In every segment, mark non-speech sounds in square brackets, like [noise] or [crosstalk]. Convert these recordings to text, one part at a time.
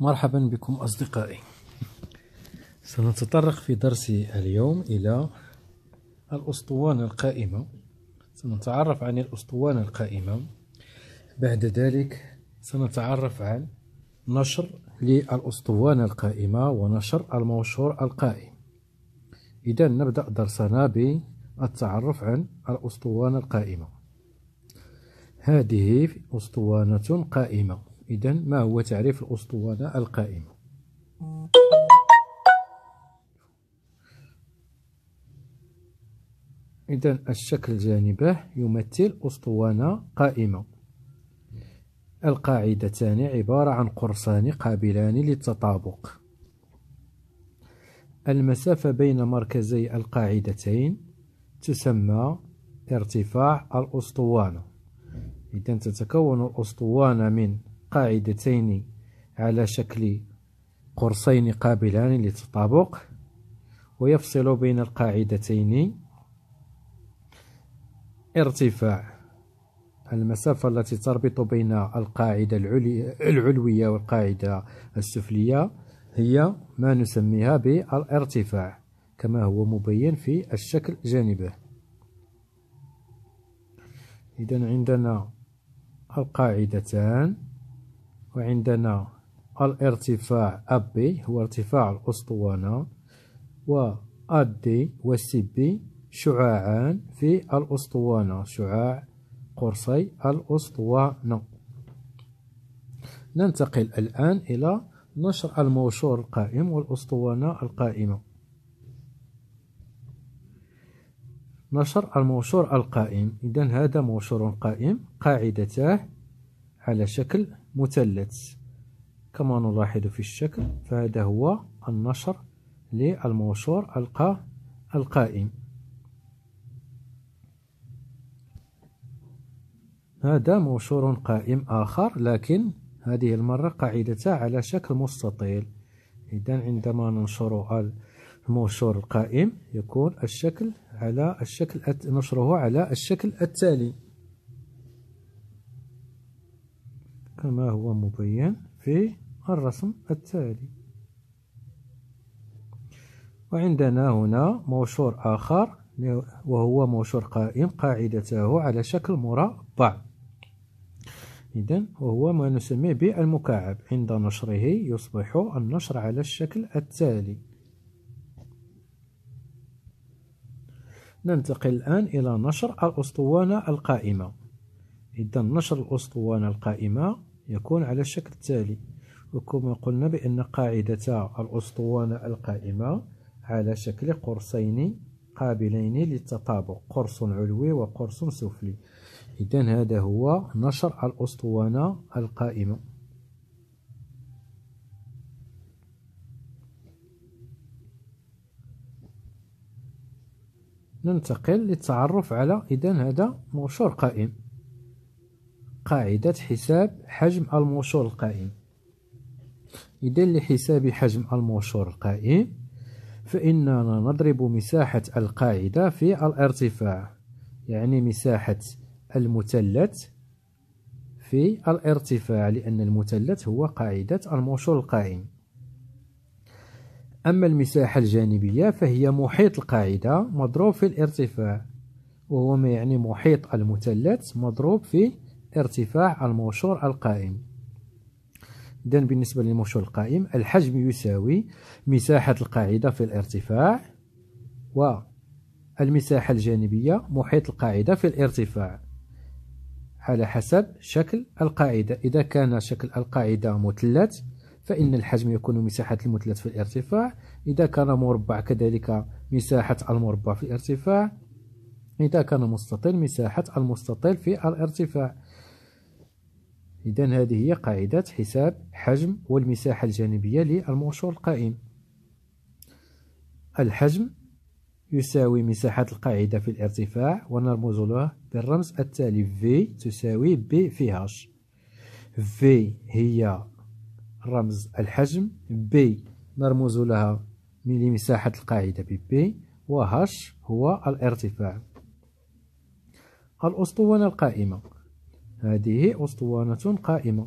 مرحبا بكم أصدقائي [laughs] سنتطرق في درسي اليوم إلى الأسطوانة القائمة سنتعرف عن الأسطوانة القائمة بعد ذلك سنتعرف عن نشر للأسطوانة القائمة ونشر المنشور القائم إذا نبدأ درسنا بالتعرف عن الأسطوانة القائمة هذه أسطوانة قائمة إذا ما هو تعريف الأسطوانة القائمة إذا الشكل جانبه يمثل أسطوانة قائمة القاعدتان عبارة عن قرصان قابلان للتطابق المسافة بين مركزي القاعدتين تسمى ارتفاع الأسطوانة إذا تتكون الأسطوانة من قاعدتين على شكل قرصين قابلان للتطابق ويفصل بين القاعدتين ارتفاع المسافة التي تربط بين القاعدة العلوية والقاعدة السفلية هي ما نسميها بالارتفاع كما هو مبين في الشكل جانبه إذا عندنا القاعدتان وعندنا الارتفاع AB هو ارتفاع الأسطوانة و AD و CB شعاعان في الأسطوانة شعاع قرصي الأسطوانة ننتقل الآن إلى نشر الموشور القائم والأسطوانة القائمة نشر الموشور القائم إذا هذا موشور قائم قاعدته على شكل مثلث كما نلاحظ في الشكل فهذا هو النشر للموشور القائم هذا موشور قائم آخر لكن هذه المرة قاعدته على شكل مستطيل إذا عندما ننشر الموشور القائم يكون الشكل على الشكل نشره على الشكل التالي كما هو مبين في الرسم التالي وعندنا هنا موشور آخر وهو موشور قائم قاعدته على شكل مربع إذا وهو ما نسميه بالمكعب عند نشره يصبح النشر على الشكل التالي ننتقل الآن إلى نشر الأسطوانة القائمة إذا نشر الأسطوانة القائمة يكون على الشكل التالي وكما قلنا بأن قاعدة الأسطوانة القائمة على شكل قرصين قابلين للتطابق قرص علوي وقرص سفلي إذا هذا هو نشر الأسطوانة القائمة ننتقل للتعرف على إذا هذا منشور قائم قاعدة حساب حجم المشور القائم إذا لحساب حجم المشور القائم فإننا نضرب مساحة القاعدة في الارتفاع يعني مساحة المثلث في الارتفاع لأن المثلث هو قاعدة المشور القائم أما المساحة الجانبية فهي محيط القاعدة مضروب في الارتفاع وهو ما يعني محيط المثلث مضروب في ارتفاع الموشور القائم إذن بالنسبة للموشور القائم الحجم يساوي مساحة القاعدة في الارتفاع والمساحة الجانبية محيط القاعدة في الارتفاع على حسب شكل القاعدة إذا كان شكل القاعدة مثلث فإن الحجم يكون مساحة المثلث في الارتفاع إذا كان مربع كذلك مساحة المربع في الارتفاع إذا كان مستطيل مساحة المستطيل في الارتفاع إذا هذه هي قاعدة حساب حجم والمساحة الجانبية للمنشور القائم الحجم يساوي مساحة القاعدة في الارتفاع ونرمز له بالرمز التالي V تساوي B في H V هي رمز الحجم B نرمز لها من مساحة القاعدة ب B و H هو الارتفاع الأسطوانة القائمة هذه أسطوانة قائمة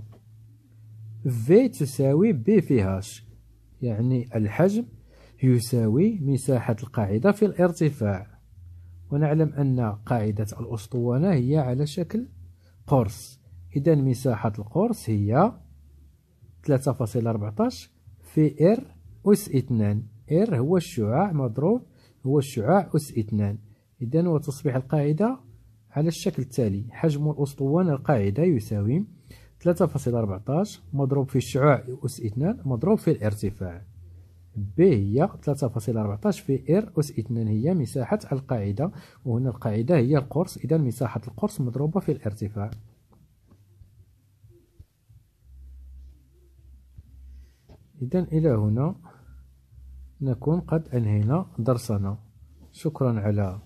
V تساوي B في H يعني الحجم يساوي مساحة القاعدة في الارتفاع ونعلم أن قاعدة الأسطوانة هي على شكل قرص إذا مساحة القرص هي 3.14 في R أس 2 R هو الشعاع مضروب هو الشعاع أس 2 إذا وتصبح القاعدة على الشكل التالي حجم الأسطوانة القاعدة يساوي 3.14 مضروب في الشعاع أس 2 مضروب في الارتفاع ب هي 3.14 في ار أس 2 هي مساحة القاعدة وهنا القاعدة هي القرص إذا مساحة القرص مضروبة في الارتفاع إذا إلى هنا نكون قد أنهينا درسنا شكرا على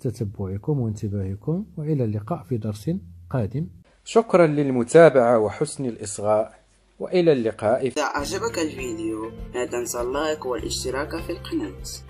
تتبعكم وانتباهكم وإلى اللقاء في درس قادم شكرا للمتابعة وحسن الإصغاء وإلى اللقاء إذا اعجبك الفيديو لا تنسى اللايك والاشتراك في القناة